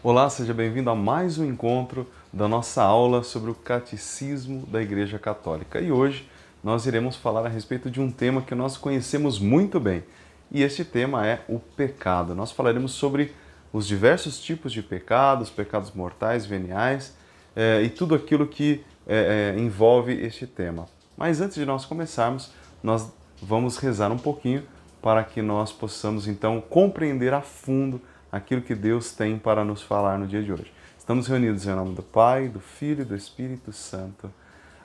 Olá, seja bem-vindo a mais um encontro da nossa aula sobre o Catecismo da Igreja Católica. E hoje nós iremos falar a respeito de um tema que nós conhecemos muito bem. E este tema é o pecado. Nós falaremos sobre os diversos tipos de pecados, pecados mortais, veniais eh, e tudo aquilo que eh, envolve este tema. Mas antes de nós começarmos, nós vamos rezar um pouquinho para que nós possamos então compreender a fundo aquilo que Deus tem para nos falar no dia de hoje. Estamos reunidos em nome do Pai, do Filho e do Espírito Santo.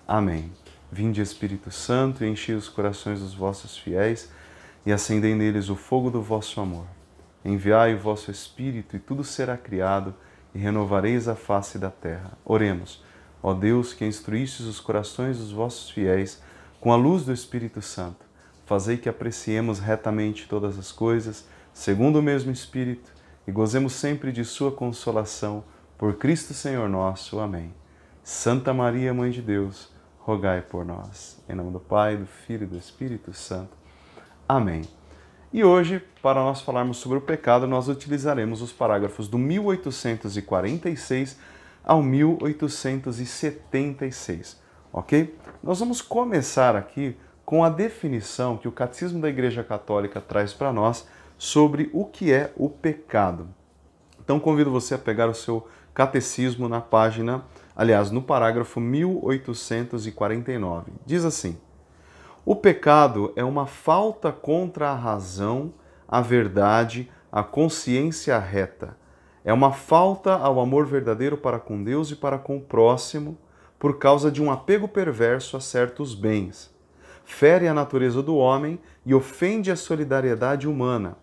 Amém. Vinde, Espírito Santo, e enchi os corações dos vossos fiéis e acendei neles o fogo do vosso amor. Enviai o vosso Espírito, e tudo será criado, e renovareis a face da terra. Oremos. Ó Deus, que instruístes os corações dos vossos fiéis com a luz do Espírito Santo, fazei que apreciemos retamente todas as coisas, segundo o mesmo Espírito e gozemos sempre de Sua consolação. Por Cristo Senhor nosso. Amém. Santa Maria, Mãe de Deus, rogai por nós. Em nome do Pai, do Filho e do Espírito Santo. Amém. E hoje, para nós falarmos sobre o pecado, nós utilizaremos os parágrafos do 1846 ao 1876, ok? Nós vamos começar aqui com a definição que o Catecismo da Igreja Católica traz para nós sobre o que é o pecado. Então convido você a pegar o seu catecismo na página, aliás, no parágrafo 1849. Diz assim: O pecado é uma falta contra a razão, a verdade, a consciência reta. É uma falta ao amor verdadeiro para com Deus e para com o próximo, por causa de um apego perverso a certos bens. Fere a natureza do homem e ofende a solidariedade humana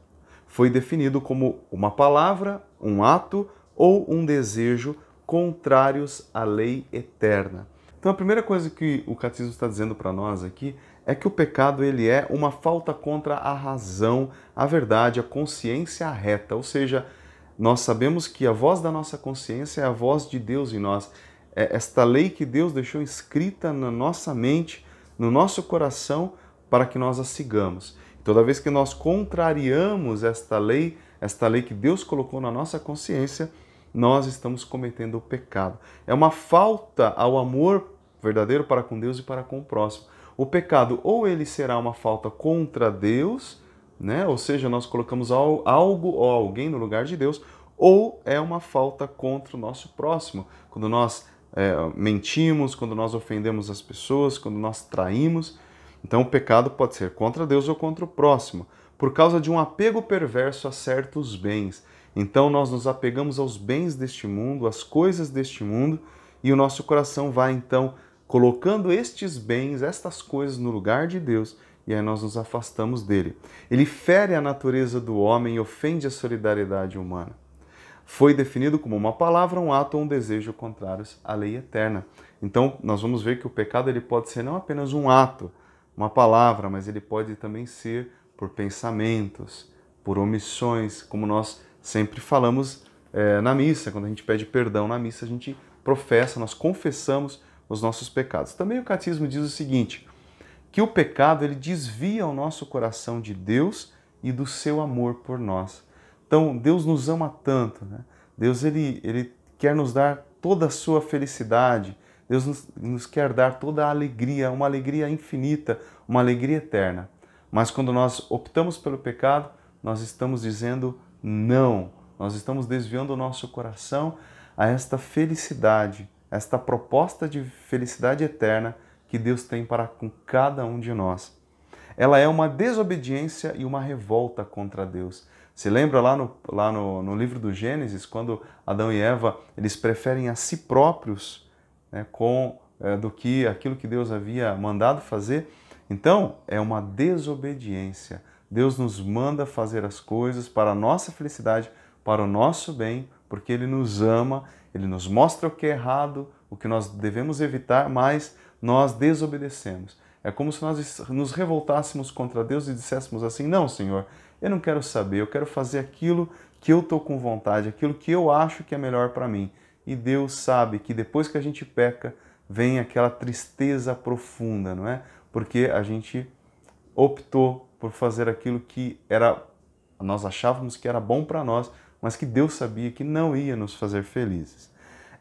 foi definido como uma palavra, um ato ou um desejo contrários à lei eterna. Então a primeira coisa que o catecismo está dizendo para nós aqui é que o pecado ele é uma falta contra a razão, a verdade, a consciência reta, ou seja, nós sabemos que a voz da nossa consciência é a voz de Deus em nós. É esta lei que Deus deixou escrita na nossa mente, no nosso coração, para que nós a sigamos. Toda vez que nós contrariamos esta lei, esta lei que Deus colocou na nossa consciência, nós estamos cometendo o pecado. É uma falta ao amor verdadeiro para com Deus e para com o próximo. O pecado ou ele será uma falta contra Deus, né? Ou seja, nós colocamos algo ou alguém no lugar de Deus, ou é uma falta contra o nosso próximo, quando nós é, mentimos, quando nós ofendemos as pessoas, quando nós traímos. Então, o pecado pode ser contra Deus ou contra o próximo, por causa de um apego perverso a certos bens. Então, nós nos apegamos aos bens deste mundo, às coisas deste mundo, e o nosso coração vai então colocando estes bens, estas coisas no lugar de Deus, e aí nós nos afastamos dele. Ele fere a natureza do homem e ofende a solidariedade humana. Foi definido como uma palavra, um ato ou um desejo contrários à lei eterna. Então, nós vamos ver que o pecado ele pode ser não apenas um ato, uma palavra, mas ele pode também ser por pensamentos, por omissões, como nós sempre falamos é, na missa. Quando a gente pede perdão na missa, a gente professa, nós confessamos os nossos pecados. Também o catecismo diz o seguinte: que o pecado ele desvia o nosso coração de Deus e do seu amor por nós. Então, Deus nos ama tanto, né? Deus ele, ele quer nos dar toda a sua felicidade, Deus nos, nos quer dar toda a alegria, uma alegria infinita, uma alegria eterna. Mas quando nós optamos pelo pecado, nós estamos dizendo não, nós estamos desviando o nosso coração a esta felicidade, esta proposta de felicidade eterna que Deus tem para com cada um de nós. Ela é uma desobediência e uma revolta contra Deus. Se lembra lá no, lá no, no livro do Gênesis, quando Adão e Eva eles preferem a si próprios né, com é, do que aquilo que Deus havia mandado fazer. Então, é uma desobediência. Deus nos manda fazer as coisas para a nossa felicidade, para o nosso bem, porque Ele nos ama, Ele nos mostra o que é errado, o que nós devemos evitar, mas nós desobedecemos. É como se nós nos revoltássemos contra Deus e disséssemos assim: Não, Senhor, eu não quero saber, eu quero fazer aquilo que eu estou com vontade, aquilo que eu acho que é melhor para mim e Deus sabe que depois que a gente peca, vem aquela tristeza profunda, não é? Porque a gente optou por fazer aquilo que era nós achávamos que era bom para nós, mas que Deus sabia que não ia nos fazer felizes.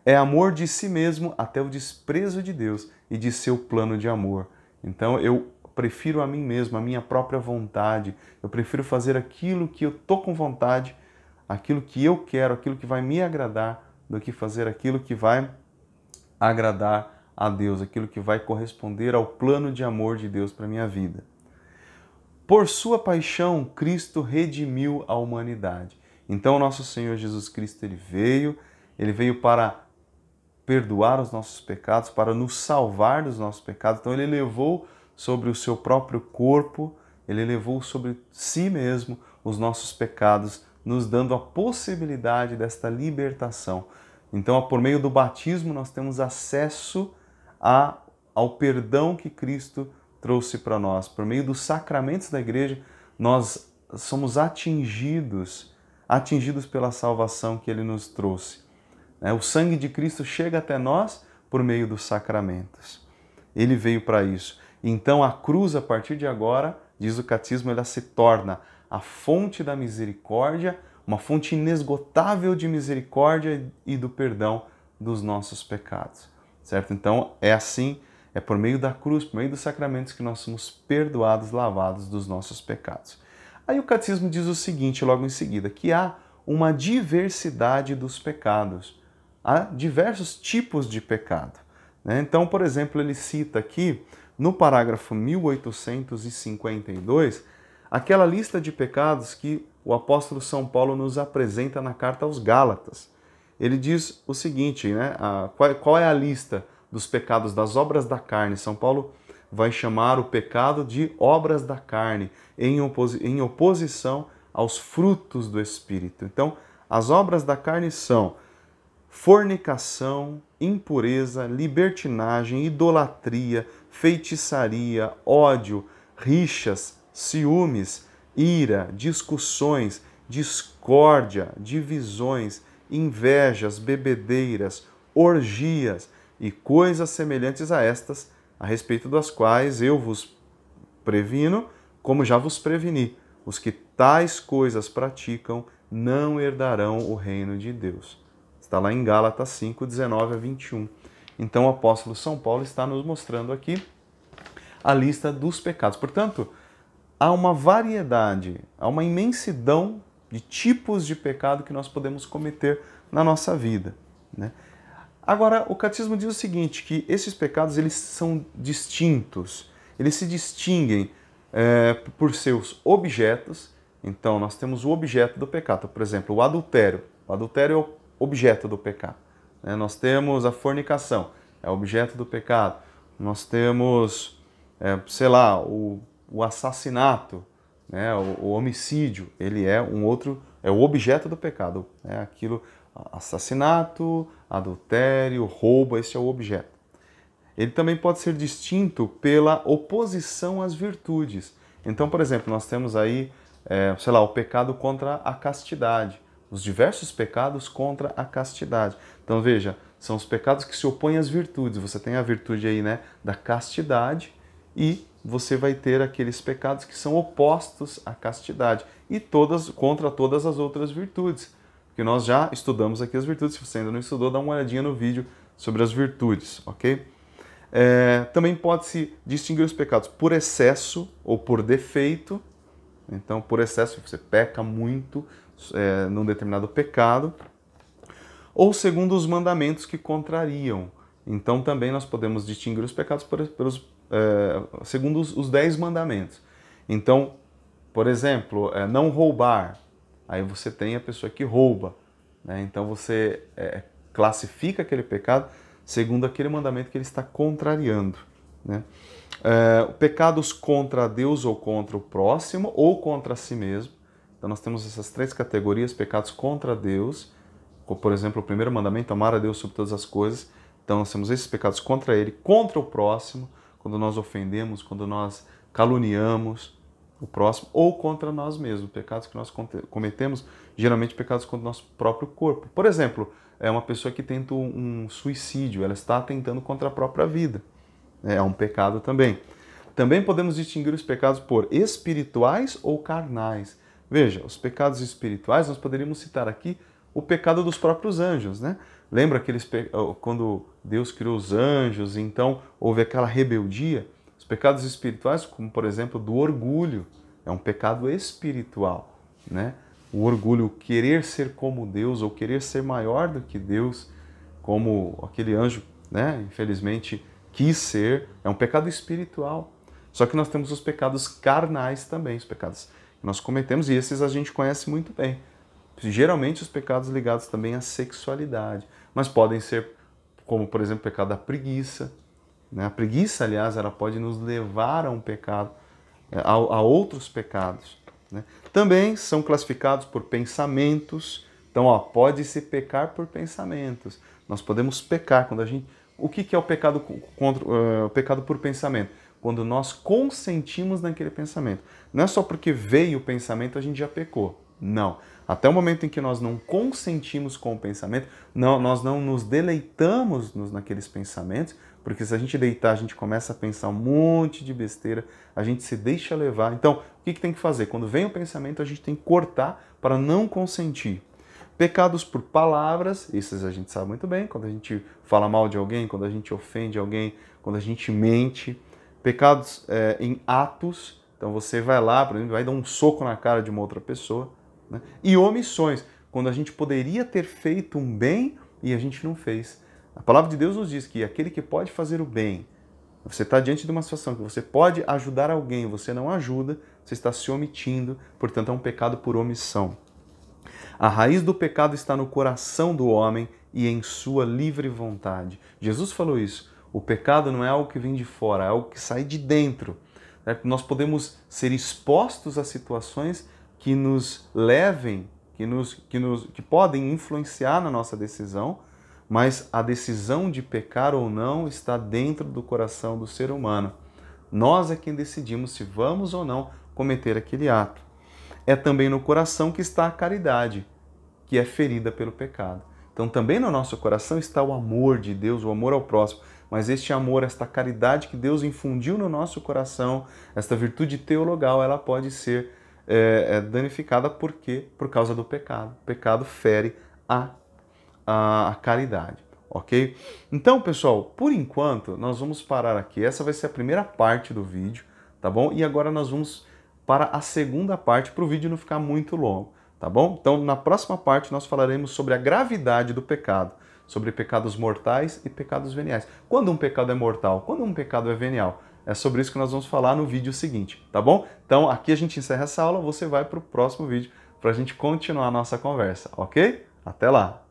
É amor de si mesmo até o desprezo de Deus e de seu plano de amor. Então eu prefiro a mim mesmo, a minha própria vontade. Eu prefiro fazer aquilo que eu tô com vontade, aquilo que eu quero, aquilo que vai me agradar, do que fazer aquilo que vai agradar a Deus, aquilo que vai corresponder ao plano de amor de Deus para minha vida. Por sua paixão, Cristo redimiu a humanidade. Então, nosso Senhor Jesus Cristo, ele veio, ele veio para perdoar os nossos pecados, para nos salvar dos nossos pecados. Então, ele levou sobre o seu próprio corpo, ele levou sobre si mesmo os nossos pecados nos dando a possibilidade desta libertação. Então, por meio do batismo, nós temos acesso a, ao perdão que Cristo trouxe para nós. Por meio dos sacramentos da igreja, nós somos atingidos, atingidos pela salvação que ele nos trouxe. É, o sangue de Cristo chega até nós por meio dos sacramentos. Ele veio para isso. Então a cruz, a partir de agora, diz o catismo, ela se torna a fonte da misericórdia, uma fonte inesgotável de misericórdia e do perdão dos nossos pecados. Certo? Então é assim, é por meio da cruz, por meio dos sacramentos que nós somos perdoados, lavados dos nossos pecados. Aí o catecismo diz o seguinte, logo em seguida, que há uma diversidade dos pecados. Há diversos tipos de pecado. Né? Então, por exemplo, ele cita aqui no parágrafo 1852 aquela lista de pecados que o apóstolo São Paulo nos apresenta na carta aos Gálatas. Ele diz o seguinte, né? qual, é a lista dos pecados das obras da carne? São Paulo vai chamar o pecado de obras da carne, em oposição aos frutos do Espírito. Então, as obras da carne são fornicação, impureza, libertinagem, idolatria, feitiçaria, ódio, rixas, ciúmes, ira, discussões, discórdia, divisões, invejas, bebedeiras, orgias e coisas semelhantes a estas, a respeito das quais eu vos previno, como já vos preveni. Os que tais coisas praticam não herdarão o reino de Deus. Está lá em Gálatas 5, 19 a 21. Então o apóstolo São Paulo está nos mostrando aqui a lista dos pecados. Portanto, há uma variedade, há uma imensidão de tipos de pecado que nós podemos cometer na nossa vida. Né? Agora, o catecismo diz o seguinte, que esses pecados eles são distintos, eles se distinguem é, por seus objetos. Então, nós temos o objeto do pecado, por exemplo, o adultério. O adultério é o objeto do pecado. Né? Nós temos a fornicação, é objeto do pecado. Nós temos, é, sei lá, o o assassinato, né, o, o, homicídio, ele é um outro, é o objeto do pecado. É né, aquilo, assassinato, adultério, roubo, esse é o objeto. Ele também pode ser distinto pela oposição às virtudes. Então, por exemplo, nós temos aí, é, sei lá, o pecado contra a castidade, os diversos pecados contra a castidade. Então, veja, são os pecados que se opõem às virtudes. Você tem a virtude aí, né, da castidade, e você vai ter aqueles pecados que são opostos à castidade e todas contra todas as outras virtudes. Porque nós já estudamos aqui as virtudes. Se você ainda não estudou, dá uma olhadinha no vídeo sobre as virtudes, ok? É, também pode-se distinguir os pecados por excesso ou por defeito. Então, por excesso, você peca muito é, num determinado pecado. Ou segundo os mandamentos que contrariam. Então, também nós podemos distinguir os pecados por, pelos é, segundo os, os dez mandamentos. Então, por exemplo, é, não roubar. Aí você tem a pessoa que rouba. Né? Então você é, classifica aquele pecado segundo aquele mandamento que ele está contrariando. Né? É, pecados contra Deus ou contra o próximo ou contra si mesmo. Então nós temos essas três categorias: pecados contra Deus, por exemplo, o primeiro mandamento, amar a Deus sobre todas as coisas. Então nós temos esses pecados contra ele, contra o próximo quando nós ofendemos, quando nós caluniamos o próximo ou contra nós mesmos. Pecados que nós cometemos, geralmente pecados contra o nosso próprio corpo. Por exemplo, é uma pessoa que tenta um suicídio, ela está tentando contra a própria vida. É, é um pecado também. Também podemos distinguir os pecados por espirituais ou carnais. Veja, os pecados espirituais, nós poderíamos citar aqui o pecado dos próprios anjos, né? Lembra aqueles quando Deus criou os anjos, então houve aquela rebeldia? Os pecados espirituais, como por exemplo do orgulho, é um pecado espiritual, né? O orgulho, o querer ser como Deus ou querer ser maior do que Deus, como aquele anjo, né? Infelizmente quis ser, é um pecado espiritual. Só que nós temos os pecados carnais também, os pecados que nós cometemos e esses a gente conhece muito bem. Geralmente os pecados ligados também à sexualidade mas podem ser como, por exemplo, o pecado da preguiça. Né? A preguiça, aliás, ela pode nos levar a um pecado, é, a, a outros pecados. Né? Também são classificados por pensamentos. Então, ó, pode se pecar por pensamentos. Nós podemos pecar quando a gente. O que, que é o pecado contra uh, o pecado por pensamento? Quando nós consentimos naquele pensamento. Não é só porque veio o pensamento a gente já pecou. Não. Até o momento em que nós não consentimos com o pensamento, não, nós não nos deleitamos nos, naqueles pensamentos, porque se a gente deitar, a gente começa a pensar um monte de besteira, a gente se deixa levar. Então, o que, que tem que fazer? Quando vem o pensamento, a gente tem que cortar para não consentir. Pecados por palavras, esses a gente sabe muito bem, quando a gente fala mal de alguém, quando a gente ofende alguém, quando a gente mente. Pecados é, em atos, então você vai lá, por exemplo, vai dar um soco na cara de uma outra pessoa né? E omissões, quando a gente poderia ter feito um bem e a gente não fez. A palavra de Deus nos diz que aquele que pode fazer o bem, você está diante de uma situação que você pode ajudar alguém, você não ajuda, você está se omitindo, portanto é um pecado por omissão. A raiz do pecado está no coração do homem e em sua livre vontade. Jesus falou isso. O pecado não é algo que vem de fora, é algo que sai de dentro. Certo? Né? Nós podemos ser expostos a situações que nos levem, que, nos, que, nos, que podem influenciar na nossa decisão, mas a decisão de pecar ou não está dentro do coração do ser humano. Nós é quem decidimos se vamos ou não cometer aquele ato. É também no coração que está a caridade, que é ferida pelo pecado. Então, também no nosso coração está o amor de Deus, o amor ao próximo. Mas este amor, esta caridade que Deus infundiu no nosso coração, esta virtude teologal, ela pode ser é, é danificada porque por causa do pecado. O pecado fere a, a, a caridade ok? Então, pessoal, por enquanto, nós vamos parar aqui. Essa vai ser a primeira parte do vídeo, tá bom? E agora nós vamos para a segunda parte, para o vídeo não ficar muito longo, tá bom? Então, na próxima parte, nós falaremos sobre a gravidade do pecado, sobre pecados mortais e pecados veniais. Quando um pecado é mortal? Quando um pecado é venial? É sobre isso que nós vamos falar no vídeo seguinte, tá bom? Então aqui a gente encerra essa aula, você vai para o próximo vídeo para a gente continuar a nossa conversa, ok? Até lá!